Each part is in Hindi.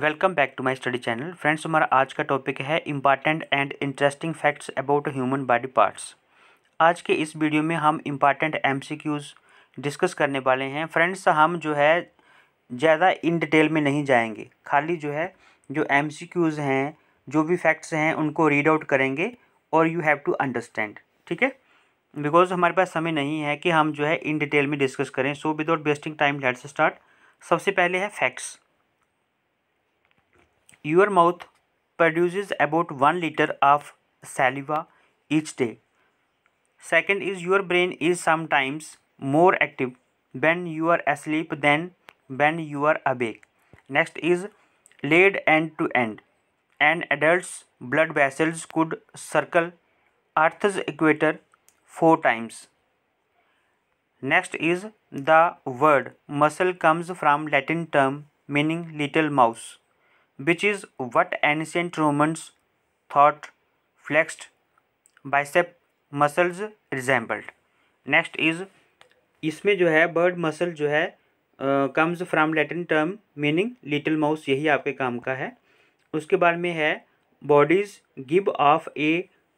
Welcome back to my study channel friends हमारा आज का टॉपिक है important and interesting facts about human body parts आज के इस वीडियो में हम इम्पॉर्टेंट एमसीक्यूज डिस्कस करने वाले हैं फ्रेंड्स हम जो है ज़्यादा इन डिटेल में नहीं जाएंगे खाली जो है जो एम हैं जो भी फैक्ट्स हैं उनको रीड आउट करेंगे और यू हैव टू अंडरस्टैंड ठीक है बिकॉज हमारे पास समय नहीं है कि हम जो है इन डिटेल में डिस्कस करें so without wasting time let's start सबसे पहले है facts Your mouth produces about 1 liter of saliva each day. Second is your brain is sometimes more active when you are asleep than when you are awake. Next is laid end to end. An adult's blood vessels could circle Earth's equator four times. Next is the word muscle comes from Latin term meaning little mouse. Which is what ancient Romans thought flexed bicep muscles resembled next is इसमें जो है बर्ड मसल जो है comes from Latin term meaning little mouse यही आपके काम का है उसके बाद में है bodies give off a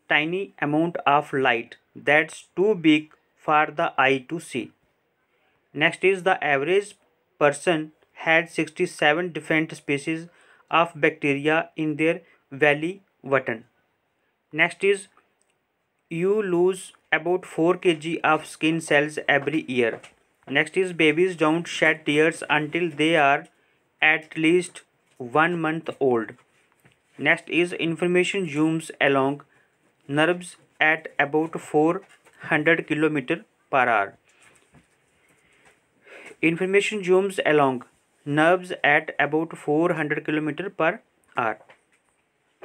tiny amount of light that's too big for the eye to see next is the average person had sixty seven different species of bacteria in their valley button. Next is you lose about 4 kg of skin cells every year. Next is babies don't shed tears until they are at least 1 month old. Next is information zooms along nerves at about 400 km per hour. Information zooms along nerves at about 400 km per hour.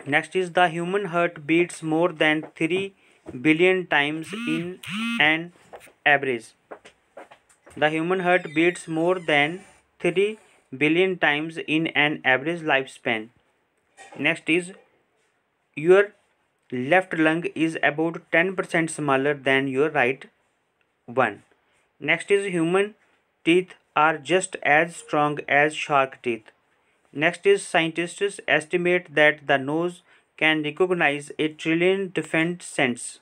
Next is the human heart beats more than 3 billion times in an average. The human heart beats more than 3 billion times in an average lifespan. Next is your left lung is about 10% smaller than your right one. Next is human teeth are just as strong as shark teeth. Next is scientists estimate that the nose can recognize a trillion different scents.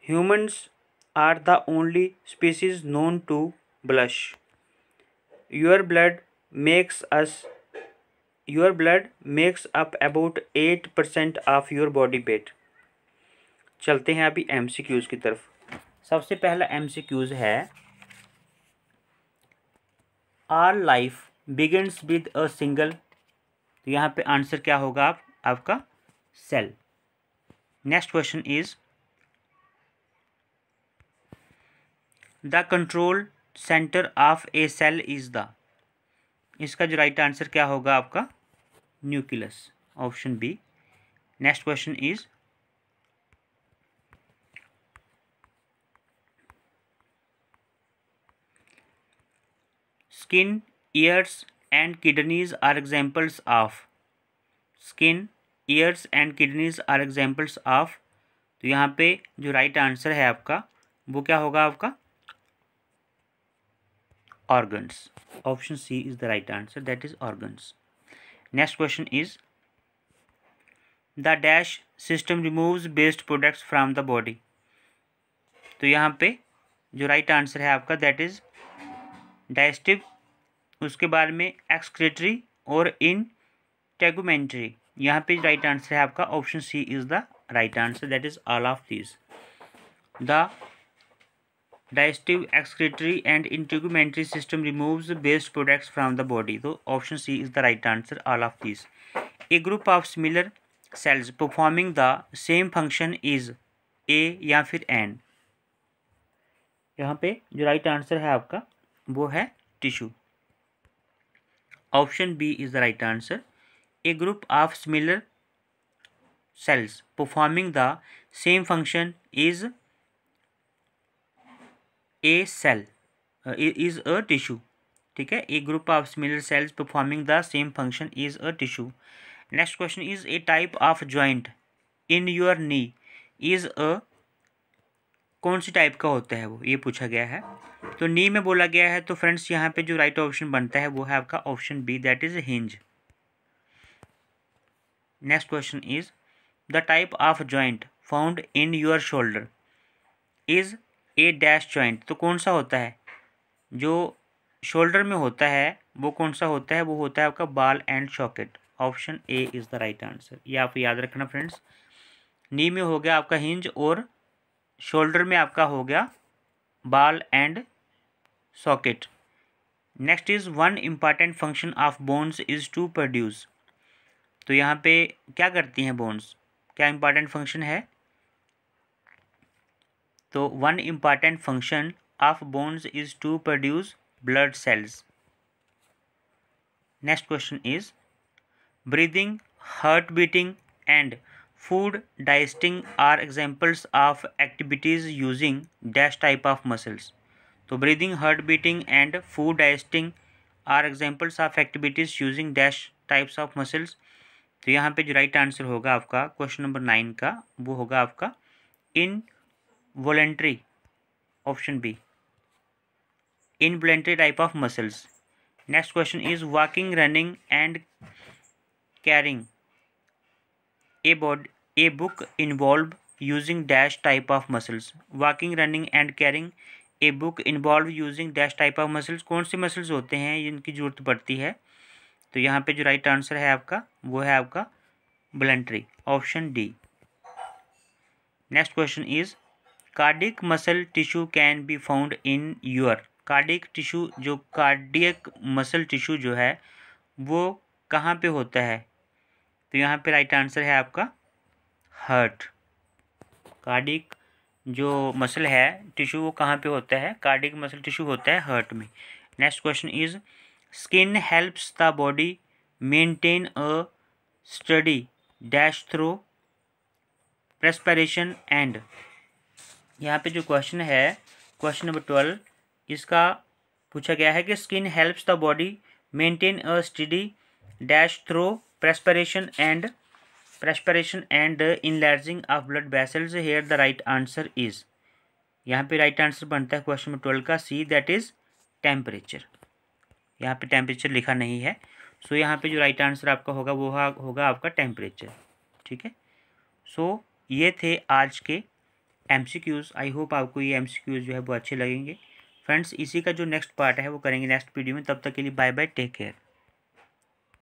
Humans are the only species known to blush. Your blood makes us your blood makes up about 8% of your body weight. चलते हैं अभी एम की तरफ सबसे पहला एम है our life begins with a single तो यहाँ पे आंसर क्या होगा आप आपका cell next question is the control center of a cell is the इसका जो राइट right आंसर क्या होगा आपका nucleus option B next question is skin ears and kidneys are examples of skin ears and kidneys are examples of तो यहाँ पे जो राइट आंसर है आपका वो क्या होगा आपका organs option C is the right answer that is organs next question is the dash system removes based products from the body तो यहाँ पे जो राइट आंसर है आपका दैट इज डाइजेस्टिव उसके बाद में एक्सक्रेटरी और इन टेगोमेंट्री यहाँ पे राइट आंसर है आपका option C is the right answer that is all of this the digestive excretory and integumentary system removes waste products from the body तो option C is the right answer all of this a group of similar cells performing the same function is a या फिर एन यहाँ पे जो राइट आंसर है आपका वो है tissue Option B is the right answer. A group of similar cells performing the same function is a cell uh, is a tissue ठीक a group of similar cells performing the same function is a tissue next question is a type of joint in your knee is a कौन सी टाइप का होता है वो ये पूछा गया है तो नी में बोला गया है तो फ्रेंड्स यहाँ पे जो राइट ऑप्शन बनता है वो है आपका option B that is hinge next question is the type of joint found in your shoulder is a dash joint तो कौन सा होता है जो शोल्डर में होता है वो कौन सा होता है वो होता है आपका ball and socket option A is the right answer ये आप याद रखना फ्रेंड्स नी में हो गया आपका हिंज और शोल्डर में आपका हो गया ball and socket next is one important function of bones is to produce तो यहाँ पे क्या करती हैं बोन्स क्या इम्पॉर्टेंट फंक्शन है तो one important function of bones is to produce blood cells next question is breathing heart beating and food digesting are examples of activities using dash type of muscles तो breathing heart beating and food digesting are examples of activities using dash types of muscles तो यहाँ पे जो राइट आंसर होगा आपका क्वेश्चन नंबर नाइन का वो होगा आपका involuntary option B involuntary type of muscles next question is walking running and carrying a body a book involve using dash type of muscles walking running and carrying a book involve using dash type of muscles कौन से मसल्स होते हैं जिनकी ज़रूरत पड़ती है तो यहाँ पे जो राइट आंसर है आपका वो है आपका voluntary option D next question is cardiac muscle tissue can be found in your cardiac tissue जो कार्डियक मसल टिश्यू जो है वो कहाँ पे होता है तो यहाँ पे राइट आंसर है आपका हर्ट कार्डिक जो मसल है टिश्यू वो कहाँ पे होता है कार्डिक मसल टिश्यू होता है हर्ट में next question is skin helps the body maintain a steady dash through perspiration and यहाँ पे जो क्वेश्चन है क्वेश्चन नंबर ट्वेल्व इसका पूछा गया है कि skin helps the body maintain a steady dash through perspiration and perspiration and enlarging of blood vessels here the right answer is यहाँ पे राइट आंसर बनता है क्वेश्चन नंबर ट्वेल्व का सी दैट इज टेम्परेचर यहाँ पे टेम्परेचर लिखा नहीं है सो so, यहाँ पे जो राइट आंसर आपका होगा वो होगा आपका टेम्परेचर ठीक है सो so, ये थे आज के M C Qs I hope आपको ये एम सी क्यूज़ जो है वो अच्छे लगेंगे फ्रेंड्स इसी का जो नेक्स्ट पार्ट है वो करेंगे नेक्स्ट वीडियो में तब तक के लिए बाय बाय टेक केयर